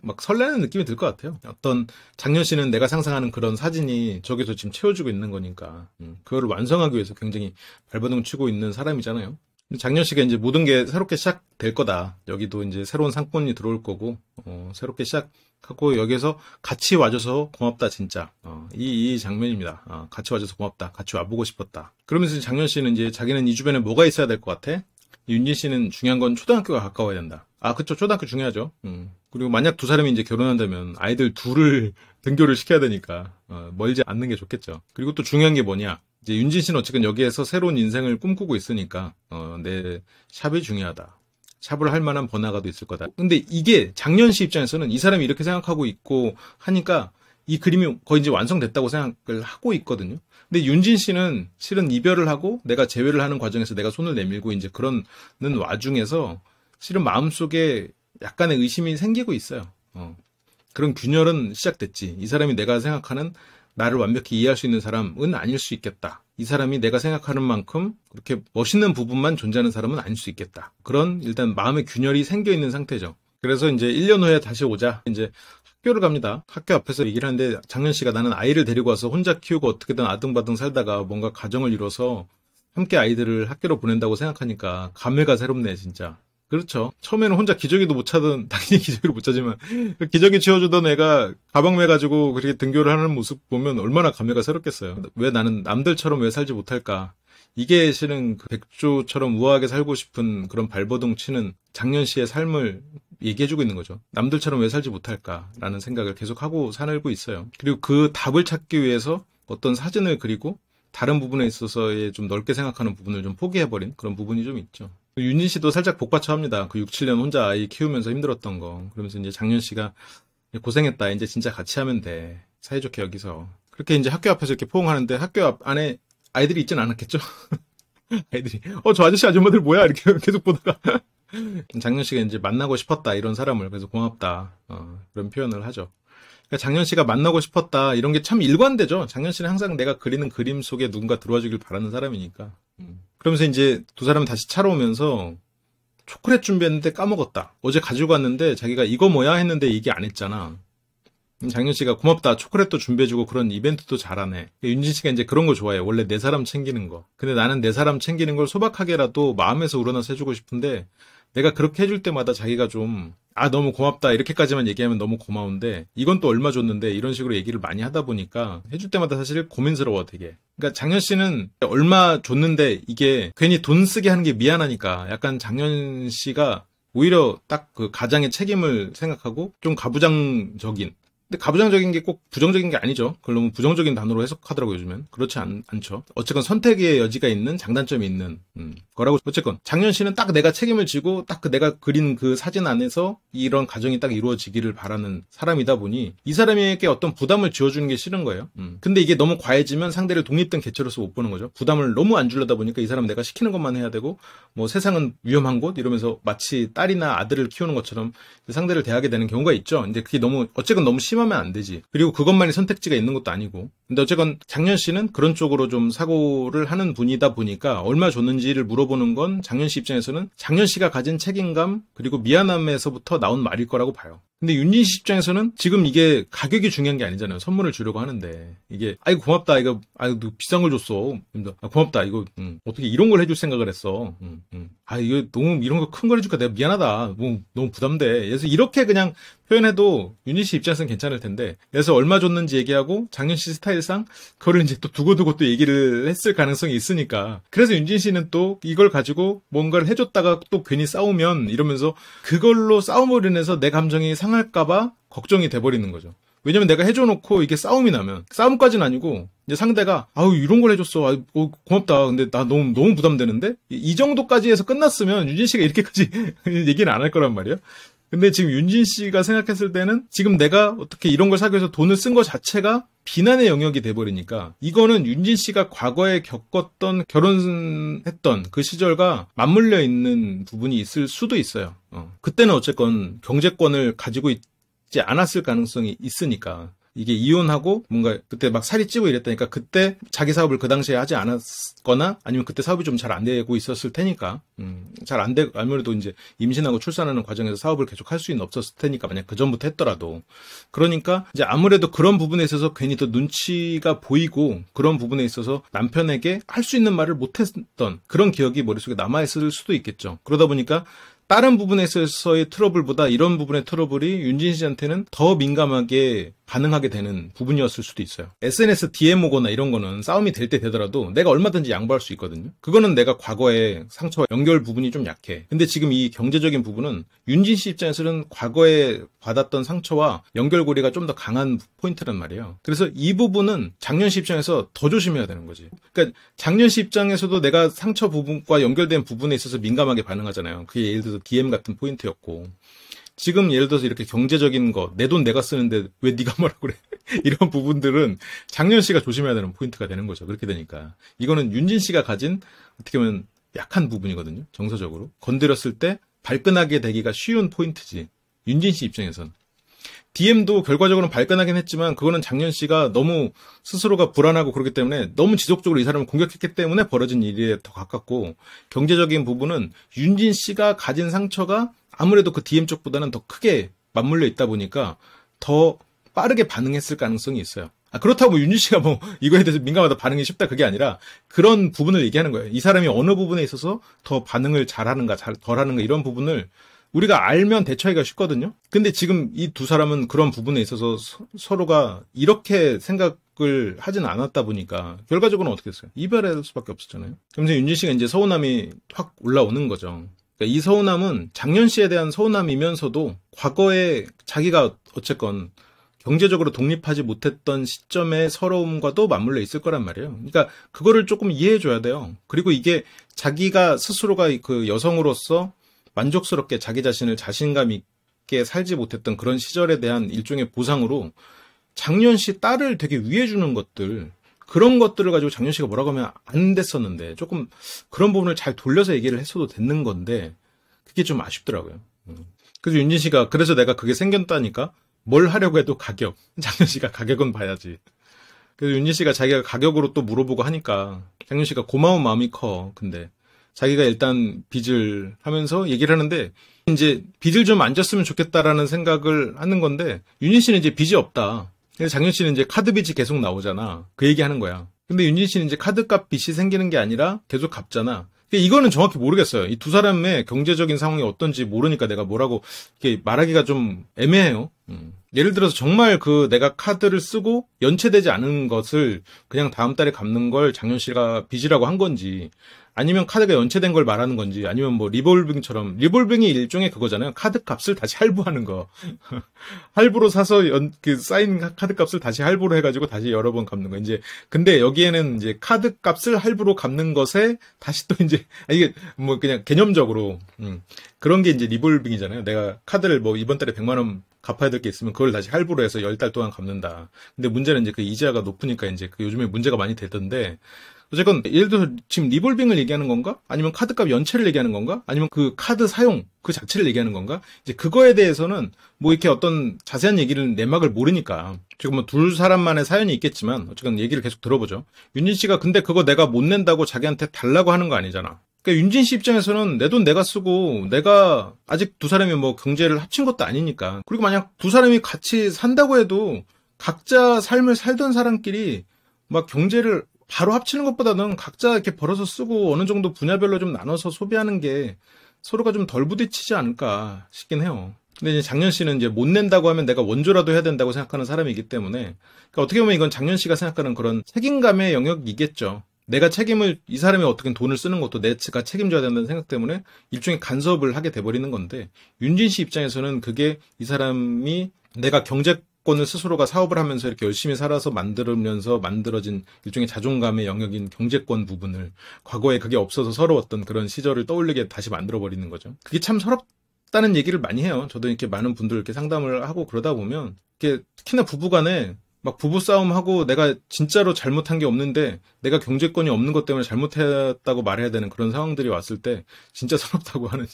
막 설레는 느낌이 들 것 같아요. 어떤 작년 씨는 내가 상상하는 그런 사진이 저기서 지금 채워주고 있는 거니까 음, 그거를 완성하기 위해서 굉장히 발버둥 치고 있는 사람이잖아요. 작년 씨가 이제 모든 게 새롭게 시작될 거다. 여기도 이제 새로운 상권이 들어올 거고 어, 새롭게 시작하고 여기에서 같이 와줘서 고맙다 진짜 어, 이, 이, 장면입니다. 어, 같이 와줘서 고맙다. 같이 와보고 싶었다. 그러면서 작년 씨는 이제 자기는 이 주변에 뭐가 있어야 될 것 같아? 윤진 씨는 중요한 건 초등학교가 가까워야 된다. 아, 그쵸. 초등학교 중요하죠. 음. 그리고 만약 두 사람이 이제 결혼한다면 아이들 둘을 등교를 시켜야 되니까 어, 멀지 않는 게 좋겠죠. 그리고 또 중요한 게 뭐냐? 이제 윤진 씨는 어쨌든 여기에서 새로운 인생을 꿈꾸고 있으니까 어, 내 샵이 중요하다. 샵을 할 만한 번화가도 있을 거다. 근데 이게 작년 씨 입장에서는 이 사람이 이렇게 생각하고 있고 하니까 이 그림이 거의 이제 완성됐다고 생각을 하고 있거든요. 근데 윤진 씨는 실은 이별을 하고 내가 재회를 하는 과정에서 내가 손을 내밀고 이제 그런 는 와중에서 실은 마음속에 약간의 의심이 생기고 있어요. 어. 그런 균열은 시작됐지. 이 사람이 내가 생각하는 나를 완벽히 이해할 수 있는 사람은 아닐 수 있겠다. 이 사람이 내가 생각하는 만큼 그렇게 멋있는 부분만 존재하는 사람은 아닐 수 있겠다. 그런 일단 마음의 균열이 생겨 있는 상태죠. 그래서 이제 1년 후에 다시 오자. 이제 학교를 갑니다. 학교 앞에서 얘기를 하는데 장현 씨가 나는 아이를 데리고 와서 혼자 키우고 어떻게든 아등바등 살다가 뭔가 가정을 이뤄서 함께 아이들을 학교로 보낸다고 생각하니까 감회가 새롭네, 진짜. 그렇죠. 처음에는 혼자 기저귀도 못 차던, 당연히 기저귀를 못 차지만, 기저귀 치워주던 애가 가방 메가지고 그렇게 등교를 하는 모습 보면 얼마나 감회가 새롭겠어요. 왜 나는 남들처럼 왜 살지 못할까. 이게 실은 그 백조처럼 우아하게 살고 싶은 그런 발버둥 치는 작년 씨의 삶을 얘기해주고 있는 거죠. 남들처럼 왜 살지 못할까라는 생각을 계속하고 살고 있어요. 그리고 그 답을 찾기 위해서 어떤 사진을 그리고 다른 부분에 있어서의 좀 넓게 생각하는 부분을 좀 포기해버린 그런 부분이 좀 있죠. 그 윤진 씨도 살짝 복받쳐합니다. 그 6, 7년 혼자 아이 키우면서 힘들었던 거. 그러면서 이제 장윤 씨가 고생했다. 이제 진짜 같이 하면 돼. 사이좋게 여기서. 그렇게 이제 학교 앞에서 이렇게 포옹하는데 학교 앞 안에 아이들이 있진 않았겠죠? 아이들이 어저 아저씨 아줌마들 뭐야 이렇게 계속 보다가 장윤 씨가 이제 만나고 싶었다 이런 사람을 그래서 고맙다 어, 그런 표현을 하죠. 그러 그러니까 장윤 씨가 만나고 싶었다 이런 게 참 일관되죠. 장윤 씨는 항상 내가 그리는 그림 속에 누군가 들어와 주길 바라는 사람이니까 그러면서 이제 두 사람은 다시 차로 오면서 초콜릿 준비했는데 까먹었다. 어제 가지고 왔는데 자기가 이거 뭐야 했는데 얘기 안 했잖아. 장윤 씨가 고맙다. 초콜릿도 준비해주고 그런 이벤트도 잘하네. 그러니까 윤진 씨가 이제 그런 거 좋아해. 원래 내 사람 챙기는 거. 근데 나는 내 사람 챙기는 걸 소박하게라도 마음에서 우러나서 해주고 싶은데 내가 그렇게 해줄 때마다 자기가 좀, 아, 너무 고맙다. 이렇게까지만 얘기하면 너무 고마운데, 이건 또 얼마 줬는데, 이런 식으로 얘기를 많이 하다 보니까, 해줄 때마다 사실 고민스러워, 되게. 그러니까 장현 씨는 얼마 줬는데, 이게 괜히 돈 쓰게 하는 게 미안하니까, 약간 장현 씨가 오히려 딱 그 가장의 책임을 생각하고, 좀 가부장적인, 근데 가부장적인 게 꼭 부정적인 게 아니죠. 그걸 너무 부정적인 단어로 해석하더라고요, 요즘엔. 그렇지 않, 죠 어쨌건 선택의 여지가 있는 장단점이 있는, 음, 거라고. 어쨌건, 작년 씨는 딱 내가 책임을 지고 딱 그 내가 그린 그 사진 안에서 이런 가정이 딱 이루어지기를 바라는 사람이다 보니 이 사람에게 어떤 부담을 지어주는 게 싫은 거예요. 음. 근데 이게 너무 과해지면 상대를 독립된 개체로서 못 보는 거죠. 부담을 너무 안 주려다 보니까 이 사람은 내가 시키는 것만 해야 되고 뭐 세상은 위험한 곳 이러면서 마치 딸이나 아들을 키우는 것처럼 상대를 대하게 되는 경우가 있죠. 근데 그게 너무, 어쨌건 너무 심한 선점하면 안 되지. 그리고 그것만이 선택지가 있는 것도 아니고. 근데 어쨌건 장년 씨는 그런 쪽으로 좀 사고를 하는 분이다 보니까 얼마 줬는지를 물어보는 건 장년 씨 입장에서는 장년 씨가 가진 책임감 그리고 미안함에서부터 나온 말일 거라고 봐요. 근데 윤진씨 입장에서는 지금 이게 가격이 중요한 게 아니잖아요. 선물을 주려고 하는데 이게 아이고 고맙다 이거 아이고 비싼 걸 줬어. 아, 고맙다 이거 음, 어떻게 이런 걸 해줄 생각을 했어. 음, 음. 아 이거 너무 이런 거 큰 걸 해줄까 내가 미안하다. 뭐, 너무 부담돼. 그래서 이렇게 그냥 표현해도 윤진씨 입장에서는 괜찮을 텐데 그래서 얼마 줬는지 얘기하고 장윤 씨 스타일상 그거를 이제 또 두고두고 또 얘기를 했을 가능성이 있으니까 그래서 윤진 씨는 또 이걸 가지고 뭔가를 해줬다가 또 괜히 싸우면 이러면서 그걸로 싸움을 인해서 내 감정이 상하 상할까봐 걱정이 돼버리는 거죠. 왜냐면 내가 해줘놓고 이게 싸움이 나면 싸움까지는 아니고 이제 상대가 아우 이런 걸 해줬어 아, 오, 어, 고맙다 근데 나 너무 너무 부담되는데 이 정도까지 해서 끝났으면 윤진 씨가 이렇게까지 얘기는 안할 거란 말이에요. 근데 지금 윤진 씨가 생각했을 때는 지금 내가 어떻게 이런 걸 사기 위해서 돈을 쓴 것 자체가 비난의 영역이 돼버리니까 이거는 윤진 씨가 과거에 겪었던 결혼했던 그 시절과 맞물려 있는 부분이 있을 수도 있어요. 어. 그때는 어쨌건 경제권을 가지고 있지 않았을 가능성이 있으니까. 이게 이혼하고 뭔가 그때 막 살이 찌고 이랬다니까 그때 자기 사업을 그 당시에 하지 않았거나 아니면 그때 사업이 좀 잘 안 되고 있었을 테니까 음, 잘 안 되고 아무래도 이제 임신하고 출산하는 과정에서 사업을 계속 할 수는 없었을 테니까 만약 그 전부터 했더라도 그러니까 이제 아무래도 그런 부분에 있어서 괜히 더 눈치가 보이고 그런 부분에 있어서 남편에게 할 수 있는 말을 못했던 그런 기억이 머릿속에 남아 있을 수도 있겠죠. 그러다 보니까 다른 부분에서의 트러블보다 이런 부분의 트러블이 윤진 씨한테는 더 민감하게 가능하게 되는 부분이었을 수도 있어요. SNS DM 오거나 이런 거는 싸움이 될 때 되더라도 내가 얼마든지 양보할 수 있거든요. 그거는 내가 과거에 상처와 연결 부분이 좀 약해. 근데 지금 이 경제적인 부분은 윤진 씨 입장에서는 과거에 받았던 상처와 연결고리가 좀 더 강한 포인트란 말이에요. 그래서 이 부분은 작년 씨 입장에서 더 조심해야 되는 거지. 그러니까 작년 씨 입장에서도 내가 상처 부분과 연결된 부분에 있어서 민감하게 반응하잖아요. 그게 예를 들어서 DM 같은 포인트였고. 지금 예를 들어서 이렇게 경제적인 거, 내 돈 내가 쓰는데 왜 네가 뭐라 고 그래? 이런 부분들은 장년 씨가 조심해야 되는 포인트가 되는 거죠. 그렇게 되니까. 이거는 윤진 씨가 가진 어떻게 보면 약한 부분이거든요. 정서적으로. 건드렸을 때 발끈하게 되기가 쉬운 포인트지. 윤진 씨 입장에선. DM도 결과적으로는 발끈하긴 했지만 그거는 장년 씨가 너무 스스로가 불안하고 그렇기 때문에 너무 지속적으로 이 사람을 공격했기 때문에 벌어진 일에 더 가깝고 경제적인 부분은 윤진 씨가 가진 상처가 아무래도 그 DM 쪽보다는 더 크게 맞물려 있다 보니까 더 빠르게 반응했을 가능성이 있어요. 아, 그렇다고 윤유 씨가 뭐 이거에 대해서 민감하다 반응이 쉽다 그게 아니라 그런 부분을 얘기하는 거예요. 이 사람이 어느 부분에 있어서 더 반응을 잘하는가 덜하는가 이런 부분을 우리가 알면 대처하기가 쉽거든요. 근데 지금 이 두 사람은 그런 부분에 있어서 서, 로가 이렇게 생각을 하진 않았다 보니까 결과적으로는 어떻게 됐어요? 이별할 수밖에 없었잖아요. 그러면서 윤유 씨가 이제 서운함이 확 올라오는 거죠. 그러니까 이 서운함은 장년 씨에 대한 서운함이면서도 과거에 자기가 어쨌건 경제적으로 독립하지 못했던 시점의 서러움과도 맞물려 있을 거란 말이에요. 그러니까 그거를 조금 이해해 줘야 돼요. 그리고 이게 자기가 스스로가 그 여성으로서 만족스럽게 자기 자신을 자신감 있게 살지 못했던 그런 시절에 대한 일종의 보상으로 작년 씨 딸을 되게 위해 주는 것들 그런 것들을 가지고 장윤 씨가 뭐라고 하면 안 됐었는데 조금 그런 부분을 잘 돌려서 얘기를 했어도 됐는 건데 그게 좀 아쉽더라고요. 음. 그래서 윤진 씨가 그래서 내가 그게 생겼다니까 뭘 하려고 해도 가격 장윤 씨가 가격은 봐야지. 그래서 윤진 씨가 자기가 가격으로 또 물어보고 하니까 장윤 씨가 고마운 마음이 커. 근데 자기가 일단 빚을 하면서 얘기를 하는데 이제 빚을 좀 안 졌으면 좋겠다라는 생각을 하는 건데 윤진 씨는 이제 빚이 없다. 근데 장윤 씨는 이제 카드 빚이 계속 나오잖아. 그 얘기 하는 거야. 근데 윤진 씨는 이제 카드값 빚이 생기는 게 아니라 계속 갚잖아. 그러 이거는 정확히 모르겠어요. 이 두 사람의 경제적인 상황이 어떤지 모르니까 내가 뭐라고 이렇게 말하기가 좀 애매해요. 음. 예를 들어서 정말 그 내가 카드를 쓰고 연체되지 않은 것을 그냥 다음 달에 갚는 걸 장현 씨가 빚이라고 한 건지 아니면 카드가 연체된 걸 말하는 건지 아니면 뭐 리볼빙처럼 리볼빙이 일종의 그거잖아요. 카드 값을 다시 할부하는 거. 할부로 사서 연, 그 쌓인 카드 값을 다시 할부로 해가지고 다시 여러 번 갚는 거. 이제 근데 여기에는 이제 카드 값을 할부로 갚는 것에 다시 또 이제 아, 이게 뭐 그냥 개념적으로 음, 그런 게 이제 리볼빙이잖아요. 내가 카드를 뭐 이번 달에 100만 원 갚아야 될 게 있으면 그걸 다시 할부로 해서 열 달 동안 갚는다. 근데 문제는 이제 그 이자가 높으니까 이제 그 요즘에 문제가 많이 되던데 어쨌건 예를 들어서 지금 리볼빙을 얘기하는 건가? 아니면 카드값 연체를 얘기하는 건가? 아니면 그 카드 사용 그 자체를 얘기하는 건가? 이제 그거에 대해서는 뭐 이렇게 어떤 자세한 얘기를 내막을 모르니까 지금 뭐 둘 사람만의 사연이 있겠지만 어쨌건 얘기를 계속 들어보죠. 윤진 씨가 근데 그거 내가 못 낸다고 자기한테 달라고 하는 거 아니잖아. 그러니까 윤진 씨 입장에서는 내 돈 내가 쓰고 내가 아직 두 사람이 뭐 경제를 합친 것도 아니니까 그리고 만약 두 사람이 같이 산다고 해도 각자 삶을 살던 사람끼리 막 경제를 바로 합치는 것보다는 각자 이렇게 벌어서 쓰고 어느 정도 분야별로 좀 나눠서 소비하는 게 서로가 좀 덜 부딪히지 않을까 싶긴 해요. 근데 이제 장년 씨는 이제 못 낸다고 하면 내가 원조라도 해야 된다고 생각하는 사람이기 때문에 그러니까 어떻게 보면 이건 장년 씨가 생각하는 그런 책임감의 영역이겠죠. 내가 책임을 이 사람이 어떻게 돈을 쓰는 것도 내가 책임져야 된다는 생각 때문에 일종의 간섭을 하게 돼버리는 건데 윤진 씨 입장에서는 그게 이 사람이 내가 경제 사치권을 스스로가 사업을 하면서 이렇게 열심히 살아서 만들면서 만들어진 일종의 자존감의 영역인 경제권 부분을 과거에 그게 없어서 서러웠던 그런 시절을 떠올리게 다시 만들어 버리는 거죠. 그게 참 서럽다는 얘기를 많이 해요. 저도 이렇게 많은 분들 이렇게 상담을 하고 그러다 보면 이렇게 특히나 부부간에 막 부부 싸움하고 내가 진짜로 잘못한 게 없는데 내가 경제권이 없는 것 때문에 잘못했다고 말해야 되는 그런 상황들이 왔을 때 진짜 서럽다고 하는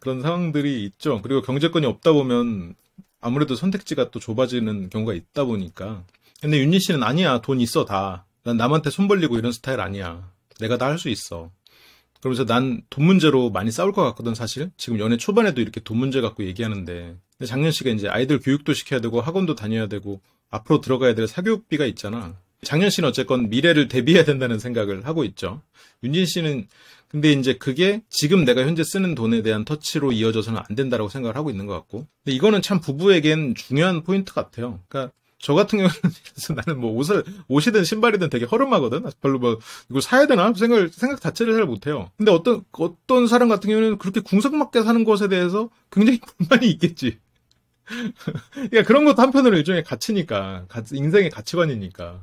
그런 상황들이 있죠. 그리고 경제권이 없다 보면 아무래도 선택지가 또 좁아지는 경우가 있다 보니까. 근데 윤진 씨는 아니야. 돈 있어 다. 난 남한테 손 벌리고 이런 스타일 아니야. 내가 다 할 수 있어. 그러면서 난 돈 문제로 많이 싸울 것 같거든 사실. 지금 연애 초반에도 이렇게 돈 문제 갖고 얘기하는데. 근데 작년 씨가 이제 아이들 교육도 시켜야 되고 학원도 다녀야 되고 앞으로 들어가야 될 사교육비가 있잖아. 작년 씨는 어쨌건 미래를 대비해야 된다는 생각을 하고 있죠. 윤진 씨는 근데 이제 그게 지금 내가 현재 쓰는 돈에 대한 터치로 이어져서는 안 된다라고 생각을 하고 있는 것 같고. 근데 이거는 참 부부에겐 중요한 포인트 같아요. 그러니까 저 같은 경우는 그래서 나는 뭐 옷을 옷이든 신발이든 되게 허름하거든. 별로 뭐 이걸 사야 되나 생각 생각 자체를 잘 못해요. 근데 어떤 어떤 사람 같은 경우는 그렇게 궁석맞게 사는 것에 대해서 굉장히 불만이 있겠지. 그러니까 그런 것도 한편으로 일종의 가치니까 인생의 가치관이니까.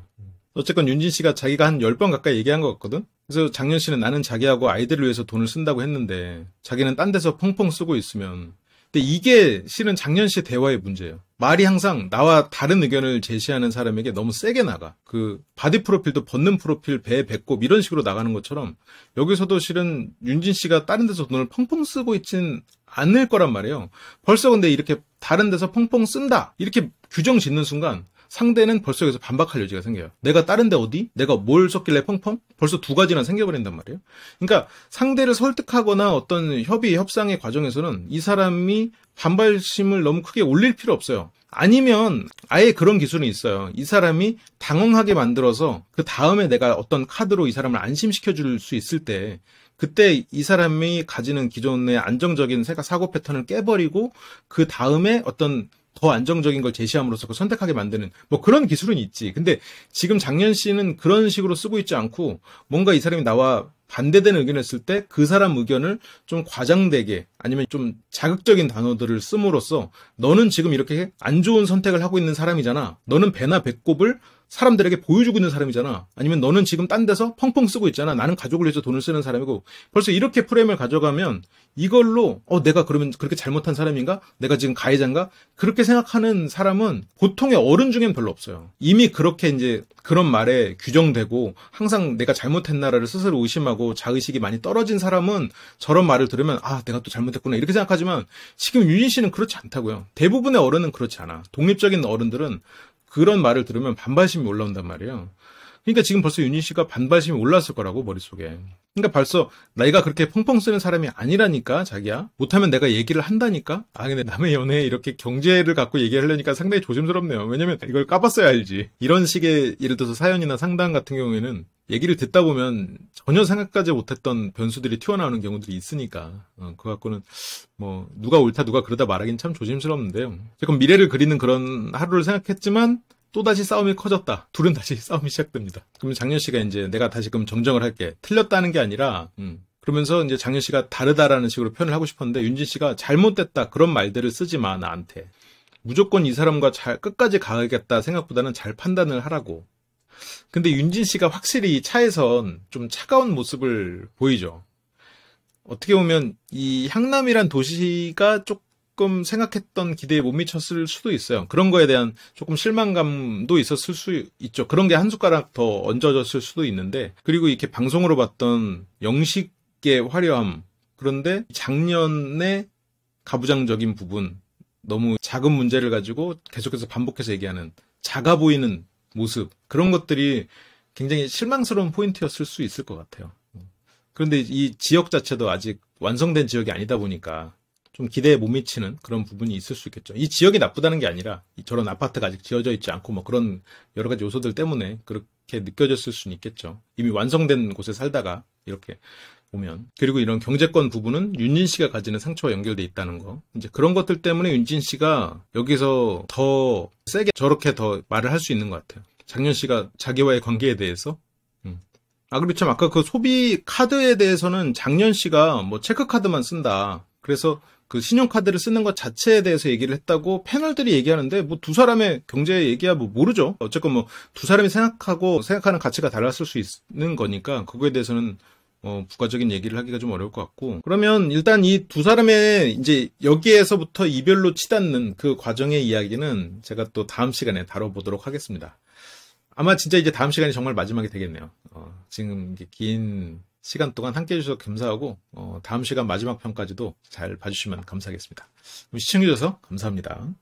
어쨌건 윤진 씨가 자기가 한 10번 가까이 얘기한 것 같거든? 그래서 장년 씨는 나는 자기하고 아이들을 위해서 돈을 쓴다고 했는데 자기는 딴 데서 펑펑 쓰고 있으면 근데 이게 실은 작년 씨 대화의 문제예요. 말이 항상 나와 다른 의견을 제시하는 사람에게 너무 세게 나가. 그 바디 프로필도 벗는 프로필, 배 배꼽 이런 식으로 나가는 것처럼 여기서도 실은 윤진 씨가 다른 데서 돈을 펑펑 쓰고 있진 않을 거란 말이에요. 벌써 근데 이렇게 다른 데서 펑펑 쓴다 이렇게 규정 짓는 순간 상대는 벌써 여기서 반박할 여지가 생겨요. 내가 다른데 어디? 내가 뭘 썼길래 펑펑? 벌써 두 가지나 생겨버린단 말이에요. 그러니까 상대를 설득하거나 어떤 협의, 협상의 과정에서는 이 사람이 반발심을 너무 크게 올릴 필요 없어요. 아니면 아예 그런 기술은 있어요. 이 사람이 당황하게 만들어서 그 다음에 내가 어떤 카드로 이 사람을 안심시켜 줄 수 있을 때 그때 이 사람이 가지는 기존의 안정적인 생각 사고 패턴을 깨버리고 그 다음에 어떤 더 안정적인 걸 제시함으로써 그 선택하게 만드는 뭐 그런 기술은 있지. 근데 지금 작년 씨는 그런 식으로 쓰고 있지 않고 뭔가 이 사람이 나와 반대되는 의견을 쓸 때 그 사람 의견을 좀 과장되게 아니면 좀 자극적인 단어들을 씀으로써 너는 지금 이렇게 안 좋은 선택을 하고 있는 사람이잖아. 너는 배나 배꼽을 사람들에게 보여주고 있는 사람이잖아. 아니면 너는 지금 딴 데서 펑펑 쓰고 있잖아. 나는 가족을 위해서 돈을 쓰는 사람이고 벌써 이렇게 프레임을 가져가면 이걸로 어 내가 그러면 그렇게 잘못한 사람인가? 내가 지금 가해자인가? 그렇게 생각하는 사람은 보통의 어른 중엔 별로 없어요. 이미 그렇게 이제 그런 말에 규정되고 항상 내가 잘못했나를 스스로 의심하고 자의식이 많이 떨어진 사람은 저런 말을 들으면 아 내가 또 잘못했구나 이렇게 생각하지만 지금 유진 씨는 그렇지 않다고요. 대부분의 어른은 그렇지 않아. 독립적인 어른들은 그런 말을 들으면 반발심이 올라온단 말이에요. 그러니까 지금 벌써 윤희 씨가 반발심이 올랐을 거라고 머릿속에. 그러니까 벌써 나이가 그렇게 펑펑 쓰는 사람이 아니라니까 자기야. 못하면 내가 얘기를 한다니까. 아 근데 남의 연애에 이렇게 경제를 갖고 얘기하려니까 상당히 조심스럽네요. 왜냐면 이걸 까봤어야 알지. 이런 식의 예를 들어서 사연이나 상담 같은 경우에는 얘기를 듣다 보면 전혀 생각하지 못했던 변수들이 튀어나오는 경우들이 있으니까 어, 그거 갖고는 뭐 누가 옳다 누가 그러다 말하긴 참 조심스럽는데요. 조금 미래를 그리는 그런 하루를 생각했지만 또다시 싸움이 커졌다. 둘은 다시 싸움이 시작됩니다. 그럼 장현 씨가 이제 내가 다시 그럼 정정을 할게. 틀렸다는 게 아니라 음, 그러면서 이제 장현 씨가 다르다라는 식으로 표현을 하고 싶었는데 윤진 씨가 잘못됐다 그런 말들을 쓰지 마 나한테 무조건 이 사람과 잘 끝까지 가야겠다 생각보다는 잘 판단을 하라고 근데 윤진 씨가 확실히 차에선 좀 차가운 모습을 보이죠. 어떻게 보면 이 향남이란 도시가 조금 생각했던 기대에 못 미쳤을 수도 있어요. 그런 거에 대한 조금 실망감도 있었을 수 있죠. 그런 게 한 숟가락 더 얹어졌을 수도 있는데, 그리고 이렇게 방송으로 봤던 영식의 화려함, 그런데 작년에 가부장적인 부분, 너무 작은 문제를 가지고 계속해서 반복해서 얘기하는 작아 보이는 모습 그런 것들이 굉장히 실망스러운 포인트였을 수 있을 것 같아요. 그런데 이 지역 자체도 아직 완성된 지역이 아니다 보니까 좀 기대에 못 미치는 그런 부분이 있을 수 있겠죠. 이 지역이 나쁘다는 게 아니라 저런 아파트가 아직 지어져 있지 않고 뭐 그런 여러 가지 요소들 때문에 그렇게 느껴졌을 수는 있겠죠. 이미 완성된 곳에 살다가 이렇게 보면 그리고 이런 경제권 부분은 윤진 씨가 가지는 상처와 연결돼 있다는 거 이제 그런 것들 때문에 윤진 씨가 여기서 더 세게 저렇게 더 말을 할 수 있는 것 같아요. 장윤 씨가 자기와의 관계에 대해서 음. 아 그리고 참 아까 그 소비 카드에 대해서는 작년 씨가 뭐 체크 카드만 쓴다. 그래서 그 신용카드를 쓰는 것 자체에 대해서 얘기를 했다고 패널들이 얘기하는데 뭐 두 사람의 경제 얘기야 뭐 모르죠. 어쨌건 뭐 두 사람이 생각하고 생각하는 가치가 달랐을 수 있는 거니까 그거에 대해서는 어, 부가적인 얘기를 하기가 좀 어려울 것 같고 그러면 일단 이 두 사람의 이제 여기에서부터 이별로 치닫는 그 과정의 이야기는 제가 또 다음 시간에 다뤄보도록 하겠습니다. 아마 진짜 이제 다음 시간이 정말 마지막이 되겠네요. 어, 지금 긴 시간 동안 함께 해주셔서 감사하고 어, 다음 시간 마지막 편까지도 잘 봐주시면 감사하겠습니다. 시청해주셔서 감사합니다.